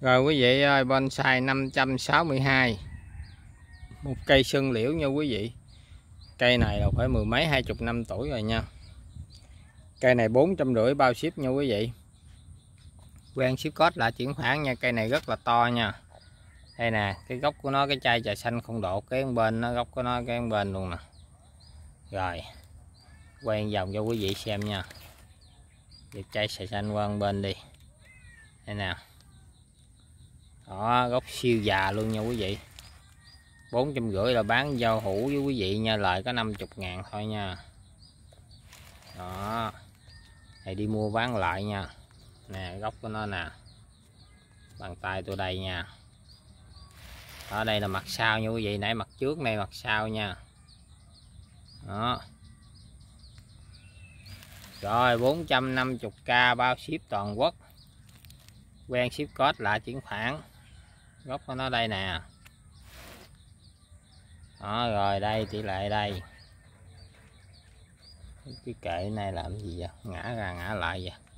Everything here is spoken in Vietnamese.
Rồi quý vị ơi, bonsai 562. Một cây sơn liễu nha quý vị. Cây này là phải mười mấy hai chục năm tuổi rồi nha. Cây này bốn trăm rưỡi bao ship nha quý vị. Quen ship code là chuyển khoản nha, cây này rất là to nha. Đây nè, cái gốc của nó cái chai trà xanh không độ cái bên nó gốc của nó cái bên luôn nè. Rồi. Quen vòng cho quý vị xem nha. Giật chai trà xanh qua bên đi. Đây nào đó gốc siêu già luôn nha quý vị bốn trăm rưỡi là bán giao hữu với quý vị nha lời có 50 ngàn thôi nha đó này đi mua bán lại nha nè gốc của nó nè bàn tay tôi đây nha ở đây là mặt sau nha quý vị nãy mặt trước này mặt sau nha đó rồi 450k bao ship toàn quốc quen ship code là chuyển khoản gốc của nó đây nè đó rồi đây tỷ lệ đây cái kệ này làm gì vậy ngã ra ngã lại vậy